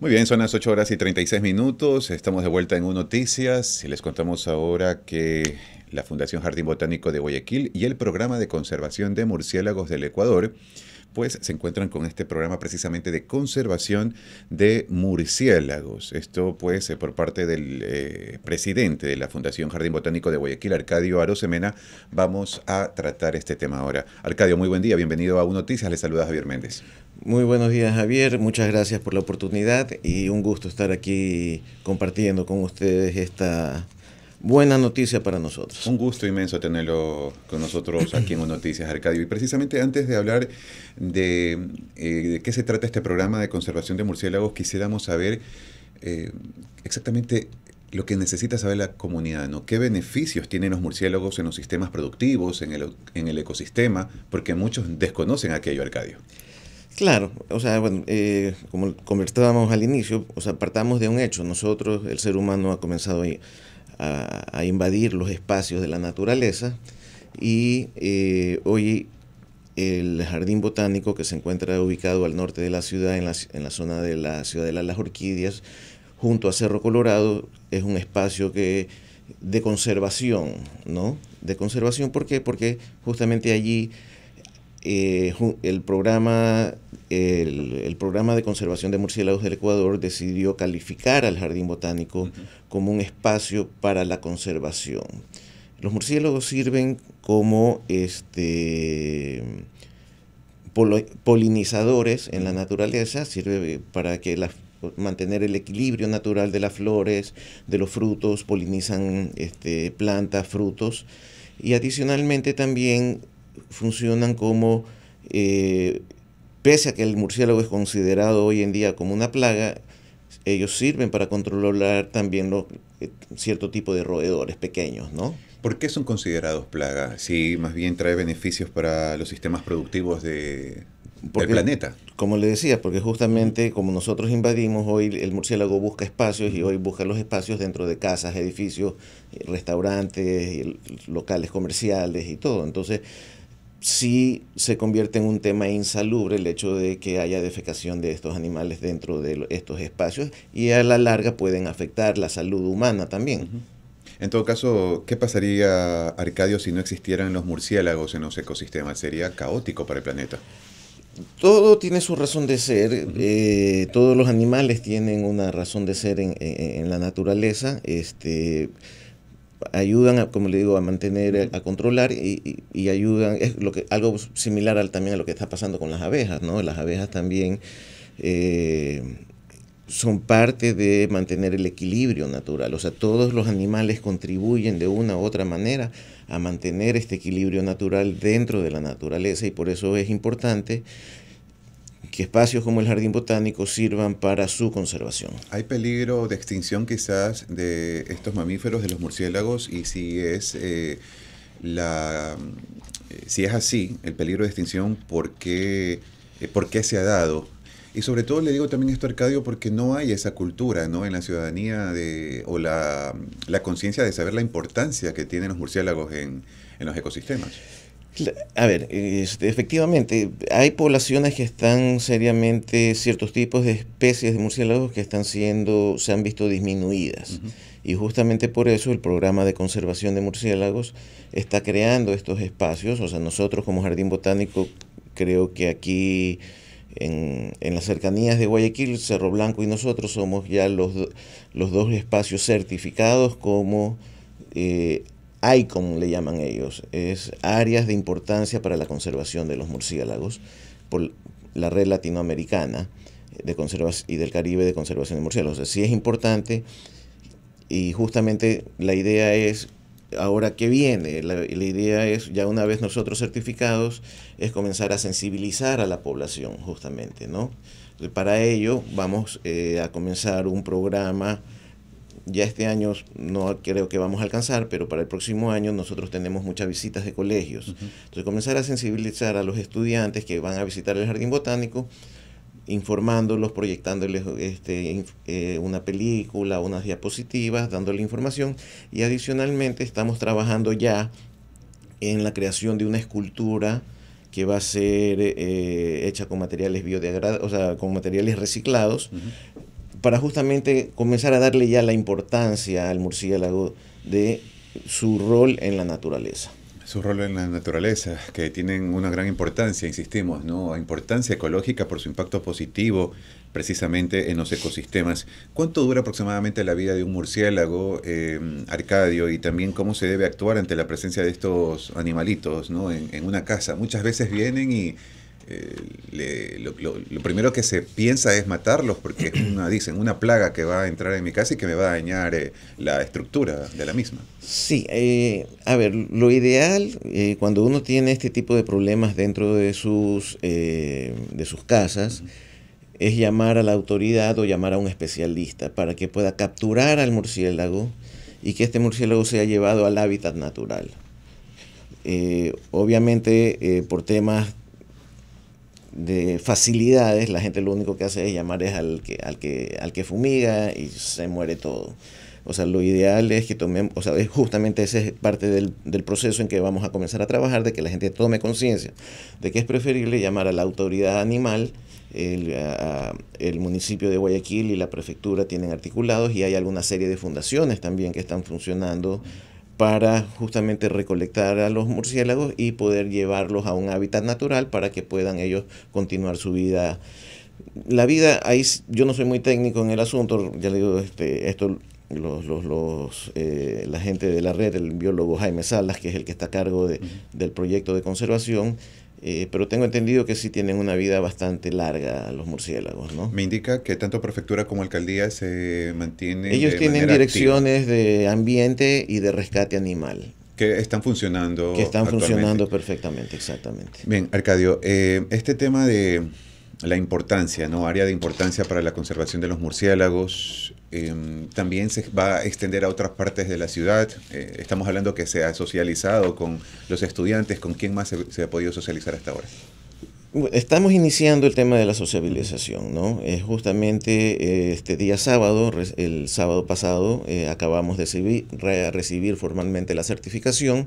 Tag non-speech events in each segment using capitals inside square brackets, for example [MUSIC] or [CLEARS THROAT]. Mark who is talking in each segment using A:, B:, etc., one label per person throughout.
A: Muy bien, son las 8 horas y 36 minutos. Estamos de vuelta en Un Noticias les contamos ahora que la Fundación Jardín Botánico de Guayaquil y el Programa de Conservación de Murciélagos del Ecuador se encuentran con este programa precisamente de conservación de murciélagos. Esto pues eh, por parte del eh, presidente de la Fundación Jardín Botánico de Guayaquil, Arcadio Arosemena. Vamos a tratar este tema ahora. Arcadio,
B: muy buen día, bienvenido a UNOTICIAS, Noticias, le saluda Javier Méndez. Muy buenos días Javier, muchas gracias por la oportunidad y un gusto estar aquí compartiendo con ustedes esta buena noticia para nosotros.
A: Un gusto inmenso tenerlo con nosotros aquí en Noticias, Arcadio. Y precisamente antes de hablar eh, de, qué se trata este programa de conservación de murciélagos, quisiéramos saber eh, exactamente lo que necesita saber la comunidad, ¿no? ¿Qué beneficios tienen los murciélagos en los sistemas productivos, en el, ecosistema? Porque muchos desconocen aquello, Arcadio.
B: Claro, o sea, bueno, eh, como conversábamos al inicio, o sea, partamos de un hecho. Nosotros, el ser humano, ha comenzado a, invadir los espacios de la naturaleza y eh, hoy el jardín botánico que se encuentra ubicado al norte de la ciudad, en la, zona de la ciudad de las Orquídeas, junto a Cerro Colorado, es un espacio que de conservación, ¿no? De conservación, ¿por qué? Porque justamente allí eh, el, programa, el, programa de conservación de murciélagos del Ecuador decidió calificar al jardín botánico como un espacio para la conservación. Los murciélagos sirven como este, polinizadores en la naturaleza, sirve para que mantener el equilibrio natural de las flores, de los frutos, polinizan este, plantas, frutos. Y adicionalmente también funcionan como, eh, pese a que el murciélago es considerado hoy en día como una plaga, ellos sirven para controlar también eh, cierto tipo de roedores pequeños, ¿no?
A: ¿Por qué son considerados plagas? Si más bien trae beneficios para los sistemas
B: productivos de, del planeta. Como le decía, porque justamente como nosotros invadimos, hoy el murciélago busca espacios y hoy busca los espacios dentro de casas, edificios, eh, restaurantes, locales comerciales y todo. Entonces, si se convierte en un tema insalubre el hecho de que haya defecación de estos animales dentro de estos espacios y a la larga pueden afectar la salud humana también. En todo
A: caso, ¿qué pasaría, Arcadio, si no existieran los murciélagos en los ecosistemas? Sería caótico para el planeta.
B: Todo tiene su razón de ser, eh, todos los animales tienen una razón de ser en, la naturaleza. Este, ayudan, a, como le digo, a mantener, a controlar y, y, ayudan, es lo que, algo similar al, también a lo que está pasando con las abejas, Las abejas también eh, son parte de mantener el equilibrio natural, o sea, todos los animales contribuyen de una u otra manera a mantener este equilibrio natural dentro de la naturaleza y por eso es importante que espacios como el Jardín Botánico sirvan para su conservación. ¿Hay
A: peligro de extinción quizás de estos mamíferos, de los murciélagos? Y si es, eh, la, eh, si es así, el peligro de extinción, eh, ¿por qué, se ha dado? Y sobre todo le digo también esto Arcadio porque no hay esa cultura ¿no? en la ciudadanía de, o la, conciencia de saber la importancia que tienen los murciélagos en, en los ecosistemas.
B: A ver, este, efectivamente, hay poblaciones que están seriamente, ciertos tipos de especies de murciélagos que están siendo, se han visto disminuidas. Y justamente por eso el programa de conservación de murciélagos está creando estos espacios. O sea, nosotros como Jardín Botánico, creo que aquí en, en las cercanías de Guayaquil, Cerro Blanco y nosotros somos ya los, los dos espacios certificados como... Eh, ICOM le llaman ellos, es áreas de importancia para la conservación de los murciélagos por la red latinoamericana de y del Caribe de conservación de murciélagos. O Así es importante y justamente la idea es ahora que viene, la, idea es, ya una vez nosotros certificados, es comenzar a sensibilizar a la población, justamente, ¿no? Para ello vamos eh, a comenzar un programa ya este año no creo que vamos a alcanzar, pero para el próximo año nosotros tenemos muchas visitas de colegios. Entonces comenzar a sensibilizar a los estudiantes que van a visitar el jardín botánico informándolos, proyectándoles este, eh, una película, unas diapositivas, dándole información y adicionalmente estamos trabajando ya en la creación de una escultura que va a ser eh, hecha con materiales biodegradables, o sea, con materiales reciclados, para justamente comenzar a darle ya la importancia al murciélago de su rol en la naturaleza. Su rol en la naturaleza, que tienen una gran
A: importancia, insistimos, ¿no? Importancia ecológica por su impacto positivo precisamente en los ecosistemas. ¿Cuánto dura aproximadamente la vida de un murciélago, eh, Arcadio, y también cómo se debe actuar ante la presencia de estos animalitos, ¿no? en una casa. Muchas veces vienen y eh, lo, primero que se piensa es matarlos porque es una, [CLEARS THROAT] dicen, una plaga que va a entrar en mi casa y que me va a dañar eh, la estructura de la misma.
B: Sí, eh, a ver, lo ideal cuando uno tiene este tipo de problemas dentro de sus, de sus casas es llamar a la autoridad o llamar a un especialista para que pueda capturar al murciélago y que este murciélago sea llevado al hábitat natural. obviamente por temas de facilidades, la gente lo único que hace es llamar al que, al que, al que fumiga y se muere todo. O sea, lo ideal es que tomemos, o sea, justamente ese es parte del, proceso en que vamos a comenzar a trabajar, de que la gente tome conciencia de que es preferible llamar a la autoridad animal. El, el municipio de Guayaquil y la prefectura tienen articulados y hay alguna serie de fundaciones también que están funcionando para justamente recolectar a los murciélagos y poder llevarlos a un hábitat natural para que puedan ellos continuar su vida. La vida, ahí yo no soy muy técnico en el asunto, ya le digo, este, esto los, los, eh, la gente de la red, el biólogo Jaime Salas, que es el que está a cargo del proyecto de conservación, eh, pero tengo entendido que sí tienen una vida bastante larga los murciélagos, ¿no? Me indica que tanto prefectura como alcaldía se mantienen. Ellos tienen direcciones de ambiente y de rescate animal. Que están funcionando. Que están funcionando perfectamente, exactamente. Bien,
A: Arcadio, eh, este tema de la importancia, ¿no? Área de importancia para la conservación de los murciélagos. Em, también se va a extender a otras partes de la ciudad. Eh, estamos hablando que se ha socializado con los estudiantes. ¿Con quién más se, ha podido socializar hasta ahora?
B: Estamos iniciando el tema de la sociabilización, ¿no? justamente eh, este día sábado, el sábado pasado, eh, acabamos de recibir formalmente la certificación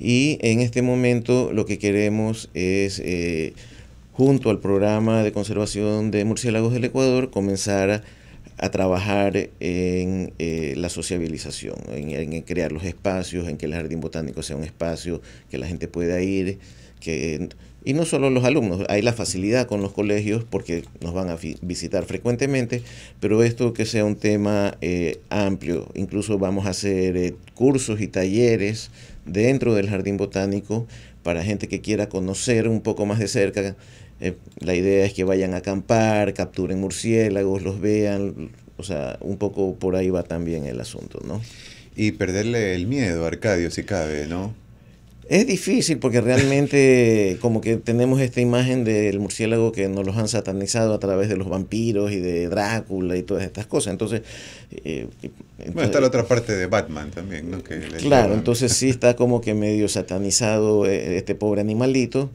B: y en este momento lo que queremos es junto al programa de conservación de murciélagos del Ecuador, comenzar a, trabajar en eh, la sociabilización, en, crear los espacios, en que el jardín botánico sea un espacio que la gente pueda ir, que y no solo los alumnos, hay la facilidad con los colegios porque nos van a visitar frecuentemente, pero esto que sea un tema eh, amplio, incluso vamos a hacer eh, cursos y talleres dentro del jardín botánico para gente que quiera conocer un poco más de cerca eh, la idea es que vayan a acampar, capturen murciélagos, los vean, o sea, un poco por ahí va también el asunto, ¿no? Y perderle el miedo, Arcadio, si cabe, ¿no? Es difícil porque realmente [LAUGHS] como que tenemos esta imagen del murciélago que nos los han satanizado a través de los vampiros y de Drácula y todas estas cosas. Entonces... Eh, bueno, está la
A: otra parte de Batman también, ¿no? claro,
B: entonces sí está como que medio satanizado eh, este pobre animalito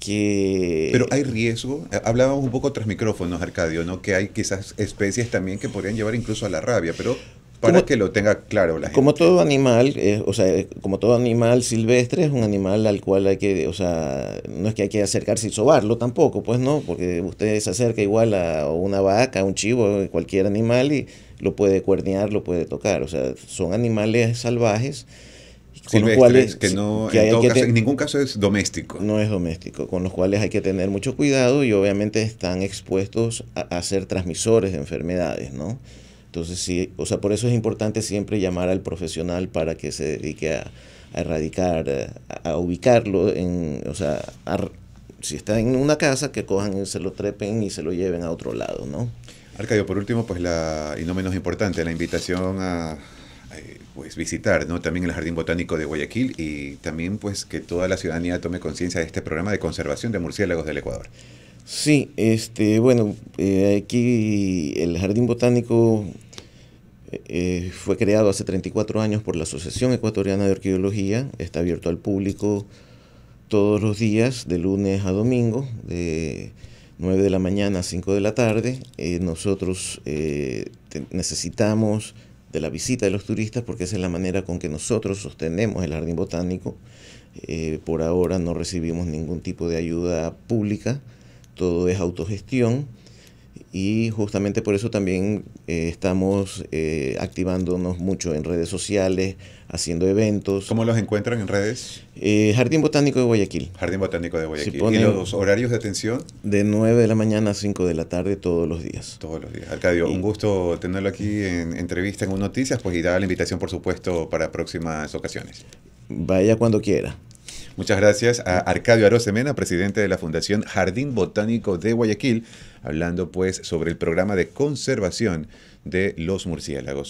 B: que... Pero hay riesgo, eh, hablábamos un poco tras micrófonos, Arcadio, ¿no? que hay quizás especies
A: también que podrían llevar incluso a la rabia, pero para que lo tenga claro la
B: gente. Como todo animal, eh, o sea, eh, como todo animal silvestre es un animal al cual hay que, o sea, no es que hay que acercarse y sobarlo tampoco, pues no, porque usted se acerca igual a una vaca, un chivo, cualquier animal y lo puede cuernear, lo puede tocar, o sea, son animales salvajes con cuales que no en, ningún caso es doméstico. No es doméstico, con los cuales hay que tener mucho cuidado y obviamente están expuestos a, ser transmisores de enfermedades, ¿no? Entonces sí, o sea, por eso es importante siempre llamar al profesional para que se dedique a, erradicar, a, ubicarlo, en, o sea, si está en una casa, que cojan y se lo trepen y se lo lleven a otro lado, ¿no? Arcadio, por
A: último, pues la, y no menos importante, la invitación a, eh, pues, visitar, ¿no? También el Jardín Botánico de Guayaquil y también pues que toda la ciudadanía tome conciencia de este programa de conservación
B: de murciélagos del Ecuador. Sí, este, bueno, eh, aquí el Jardín Botánico eh, fue creado hace 34 años por la Asociación Ecuatoriana de Arqueología, está abierto al público todos los días, de lunes a domingo, de 9 de la mañana a 5 de la tarde. Eh, nosotros necesitamos de la visita de los turistas, porque esa es la manera con que nosotros sostenemos el jardín botánico. Eh, por ahora no recibimos ningún tipo de ayuda pública, todo es autogestión y justamente por eso también eh, estamos eh, activándonos mucho en redes sociales, haciendo eventos. ¿Cómo los encuentran en redes? Eh, Jardín Botánico de Guayaquil. Jardín Botánico de Guayaquil. ¿Y los
A: horarios de atención?
B: De 9 de la mañana a 5 de la tarde todos los días. Todos los días. Arcadio,
A: un gusto tenerlo aquí en entrevista, en un Noticias, pues irá la invitación, por supuesto, para próximas ocasiones.
B: Vaya cuando quiera.
A: Muchas gracias a Arcadio Arosemena, presidente de la Fundación Jardín Botánico de Guayaquil, hablando pues sobre el programa de conservación de los murciélagos.